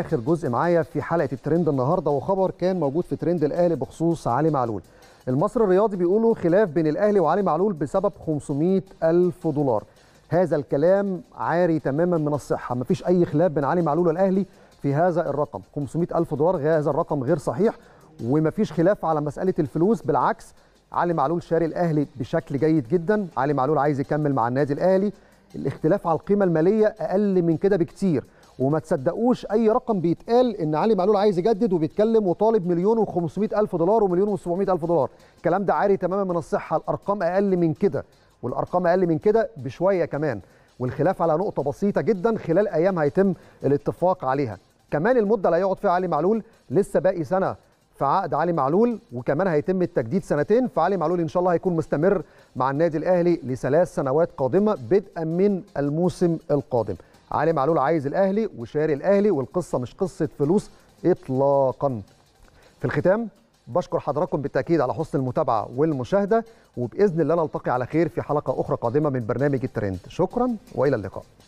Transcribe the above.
اخر جزء معايا في حلقه الترند النهارده وخبر كان موجود في ترند الاهلي بخصوص علي معلول المصري الرياضي بيقولوا خلاف بين الاهلي وعلي معلول بسبب 500 الف دولار هذا الكلام عاري تماما من الصحه مفيش اي خلاف بين علي معلول والاهلي في هذا الرقم 500 الف دولار هذا الرقم غير صحيح ومفيش خلاف على مساله الفلوس بالعكس علي معلول شاري الاهلي بشكل جيد جدا علي معلول عايز يكمل مع النادي الاهلي الاختلاف على القيمه الماليه اقل من كده بكتير وما تصدقوش اي رقم بيتقال ان علي معلول عايز يجدد وبيتكلم وطالب مليون و500 الف دولار ومليون و700 الف دولار الكلام ده عاري تماما من الصحه الارقام اقل من كده والارقام اقل من كده بشويه كمان والخلاف على نقطه بسيطه جدا خلال ايام هيتم الاتفاق عليها كمان المده اللي هيقعد فيها علي معلول لسه باقي سنه في عقد علي معلول وكمان هيتم التجديد سنتين فعلي معلول ان شاء الله هيكون مستمر مع النادي الاهلي لثلاث سنوات قادمه بدءا من الموسم القادم علي معلول عايز الاهلي وشاري الاهلي والقصه مش قصه فلوس اطلاقا في الختام بشكر حضراتكم بالتاكيد على حسن المتابعه والمشاهده وباذن الله نلتقي على خير في حلقه اخرى قادمه من برنامج الترند شكرا والى اللقاء